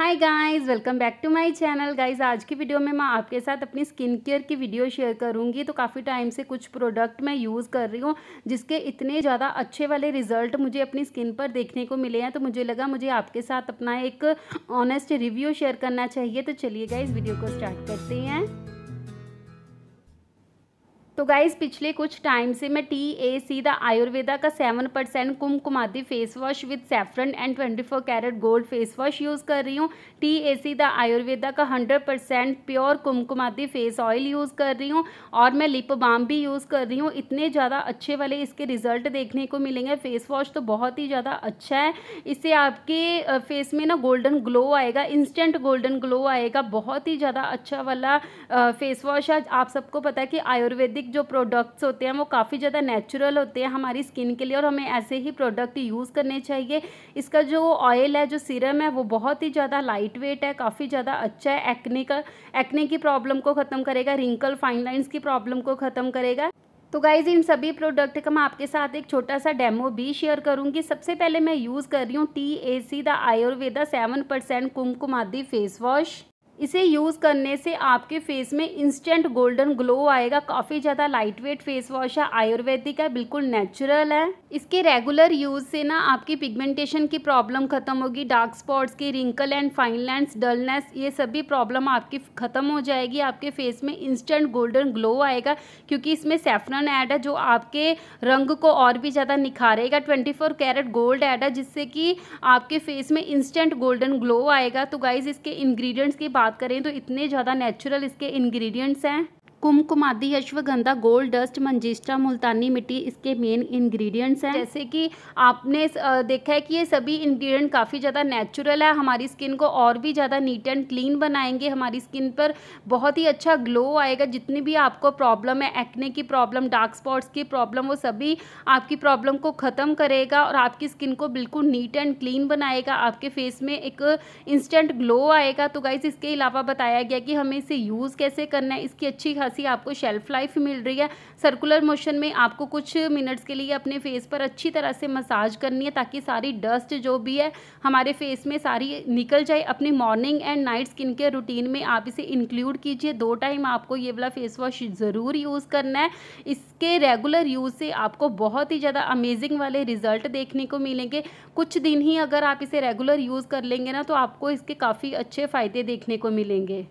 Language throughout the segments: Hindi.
hi guys welcome back to my channel guys आज की वीडियो में मैं आपके साथ अपनी स्किन केयर की वीडियो शेयर करूंगी तो काफ़ी टाइम से कुछ प्रोडक्ट मैं यूज़ कर रही हूँ जिसके इतने ज़्यादा अच्छे वाले रिजल्ट मुझे अपनी स्किन पर देखने को मिले हैं तो मुझे लगा मुझे आपके साथ अपना एक ऑनेस्ट रिव्यू शेयर करना चाहिए तो चलिए गाइज़ वीडियो को स्टार्ट करते हैं तो गाइज़ पिछले कुछ टाइम से मैं T A C the Ayurveda का seven percent kumkumadi face wash with saffron and twenty four carat gold face wash use कर रही हूँ T A C the Ayurveda का hundred percent pure kumkumadi face oil use कर रही हूँ और मैं लिप बाम भी यूज़ कर रही हूँ इतने ज़्यादा अच्छे वाले इसके रिजल्ट देखने को मिलेंगे फेस वॉश तो बहुत ही ज़्यादा अच्छा है इससे आपके फेस में ना गोल्डन ग्लो आएगा इंस्टेंट गोल्डन ग्लो आएगा बहुत ही ज़्यादा अच्छा वाला फेस वॉश है आप सबको पता है कि आयुर्वेदिक जो प्रोडक्ट्स होते हैं वो काफ़ी ज़्यादा नेचुरल होते हैं हमारी स्किन के लिए और हमें ऐसे ही प्रोडक्ट यूज़ करने चाहिए इसका जो ऑयल है जो सीरम है वो बहुत ही ज़्यादा लाइट वेट है काफ़ी ज़्यादा अच्छा है एक्ने का एक्ने की प्रॉब्लम को ख़त्म करेगा रिंकल फाइन लाइन्स की प्रॉब्लम को ख़त्म करेगा तो गाइज इन सभी प्रोडक्ट का मैं आपके साथ एक छोटा सा डेमो भी शेयर करूंगी सबसे पहले मैं यूज़ कर रही हूँ T A C the Ayurveda seven percent kumkumadi face wash इसे यूज़ करने से आपके फेस में इंस्टेंट गोल्डन ग्लो आएगा काफ़ी ज़्यादा लाइट वेट फेस वॉश है आयुर्वेदिक है बिल्कुल नेचुरल है इसके रेगुलर यूज़ से ना आपकी पिगमेंटेशन की प्रॉब्लम ख़त्म होगी डार्क स्पॉट्स की wrinkle and fine land dullness ये सभी प्रॉब्लम आपकी ख़त्म हो जाएगी आपके फेस में इंस्टेंट गोल्डन ग्लो आएगा क्योंकि इसमें सेफ्रन ऐड है जो आपके रंग को और भी ज़्यादा निखारेगा twenty four carat gold add है जिससे कि आपके फेस में इंस्टेंट गोल्डन ग्लो आएगा तो गाइज इसके इन्ग्रीडियंट्स की बात बात करें तो इतने ज़्यादा नेचुरल इसके इंग्रेडिएंट्स हैं कुमकुम आदि अश्वगंधा गोल्ड डस्ट मंजिस्टा मुल्तानी मिट्टी इसके मेन इंग्रेडिएंट्स हैं जैसे कि आपने देखा है कि ये सभी इंग्रेडिएंट काफ़ी ज़्यादा नेचुरल है हमारी स्किन को और भी ज़्यादा नीट एंड क्लीन बनाएंगे हमारी स्किन पर बहुत ही अच्छा ग्लो आएगा जितनी भी आपको प्रॉब्लम है एक्ने की प्रॉब्लम डार्क स्पॉट्स की प्रॉब्लम वो सभी आपकी प्रॉब्लम को ख़त्म करेगा और आपकी स्किन को बिल्कुल नीट एंड क्लीन बनाएगा आपके फेस में एक इंस्टेंट ग्लो आएगा तो गाइज इसके अलावा बताया गया कि हमें इसे यूज़ कैसे करना है इसकी अच्छी खासी आपको शेल्फ लाइफ मिल रही है सर्कुलर मोशन में आपको कुछ मिनट्स के लिए अपने फेस पर अच्छी तरह से मसाज करनी है ताकि सारी डस्ट जो भी है हमारे फेस में सारी निकल जाए अपनी morning and night skin care routine में आप इसे इंक्लूड कीजिए दो टाइम आपको ये वाला फेस वॉश ज़रूर यूज़ करना है इसके रेगुलर यूज़ से आपको बहुत ही ज़्यादा अमेजिंग वाले रिजल्ट देखने को मिलेंगे कुछ दिन ही अगर आप इसे रेगुलर यूज़ कर लेंगे ना तो आपको इसके काफ़ी अच्छे फ़ायदे देखने को मिलेंगे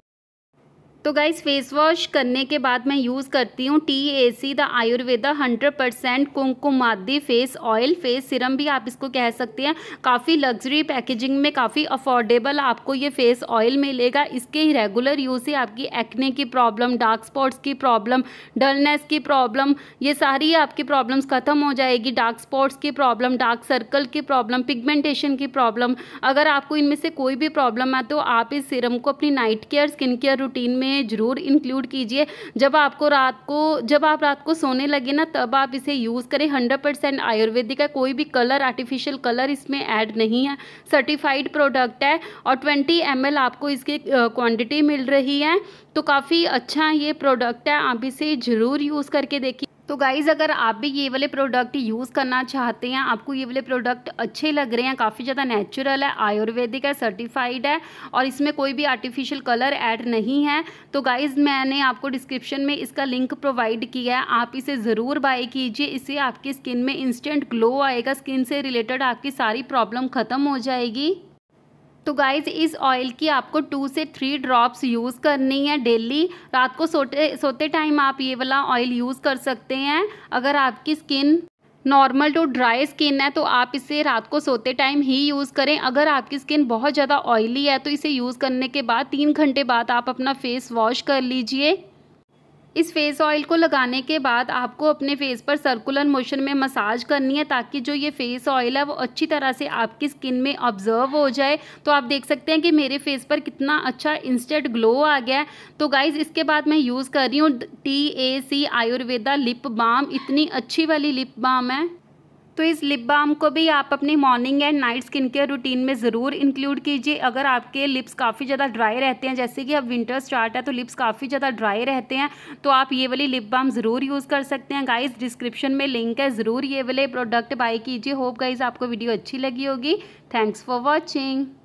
तो गाइज़ फेस वॉश करने के बाद मैं यूज़ करती हूँ T A C the Ayurveda 100% percent kumkumadi face oil face serum भी आप इसको कह सकते हैं काफ़ी लग्जरी पैकेजिंग में काफ़ी अफोर्डेबल आपको ये फेस ऑयल मिलेगा इसके रेगुलर यूज़ से आपकी एक्ने की प्रॉब्लम डार्क स्पॉट्स की प्रॉब्लम डलनेस की प्रॉब्लम ये सारी आपकी प्रॉब्लम्स ख़त्म हो जाएगी डार्क स्पॉट्स की प्रॉब्लम डार्क सर्कल की प्रॉब्लम पिगमेंटेशन की प्रॉब्लम अगर आपको इनमें से कोई भी प्रॉब्लम है तो आप इस सिरम को अपनी night care skin care routine में हैं ज़रूर इंक्लूड कीजिए जब आपको रात को जब आप रात को सोने लगे ना तब आप इसे यूज़ करें हंड्रेड परसेंट आयुर्वेदिक है कोई भी कलर आर्टिफिशियल कलर इसमें ऐड नहीं है सर्टिफाइड प्रोडक्ट है और ट्वेंटी एम आपको इसकी क्वान्टिटी मिल रही है तो काफ़ी अच्छा ये प्रोडक्ट है आप इसे ज़रूर यूज़ करके देखिए तो गाइज़ अगर आप भी ये वाले प्रोडक्ट यूज़ करना चाहते हैं आपको ये वाले प्रोडक्ट अच्छे लग रहे हैं काफ़ी ज़्यादा नेचुरल है आयुर्वेदिक है सर्टिफाइड है और इसमें कोई भी आर्टिफिशियल कलर ऐड नहीं है तो गाइज़ मैंने आपको डिस्क्रिप्शन में इसका लिंक प्रोवाइड किया है आप इसे ज़रूर बाई कीजिए इससे आपकी स्किन में इंस्टेंट ग्लो आएगा स्किन से रिलेटेड आपकी सारी प्रॉब्लम ख़त्म हो जाएगी तो गाइज इस ऑयल की आपको टू से थ्री ड्रॉप्स यूज़ करनी है डेली रात को सोते सोते टाइम आप ये वाला ऑयल यूज़ कर सकते हैं अगर आपकी skin normal to dry skin है तो आप इसे रात को सोते टाइम ही यूज़ करें अगर आपकी स्किन बहुत ज़्यादा ऑयली है तो इसे यूज़ करने के बाद तीन घंटे बाद आप अपना फेस वॉश कर लीजिए इस फेस ऑयल को लगाने के बाद आपको अपने फेस पर सर्कुलर मोशन में मसाज करनी है ताकि जो ये फेस ऑयल है वो अच्छी तरह से आपकी स्किन में ऑब्जर्व हो जाए तो आप देख सकते हैं कि मेरे फेस पर कितना अच्छा इंस्टेंट ग्लो आ गया है तो गाइज इसके बाद मैं यूज़ कर रही हूँ T A C Ayurveda lip balm इतनी अच्छी वाली लिप बाम है तो इस लिप बाम को भी आप अपनी morning and night skin care routine में ज़रूर इंक्लूड कीजिए अगर आपके लिप्स काफ़ी ज़्यादा ड्राई रहते हैं जैसे कि अब विंटर स्टार्ट है तो लिप्स काफ़ी ज़्यादा ड्राई रहते हैं तो आप ये वाली लिप बाम ज़रूर यूज़ कर सकते हैं गाइज डिस्क्रिप्शन में लिंक है ज़रूर ये वाले प्रोडक्ट बाई कीजिए होप गाइज आपको वीडियो अच्छी लगी होगी थैंक्स फॉर वॉचिंग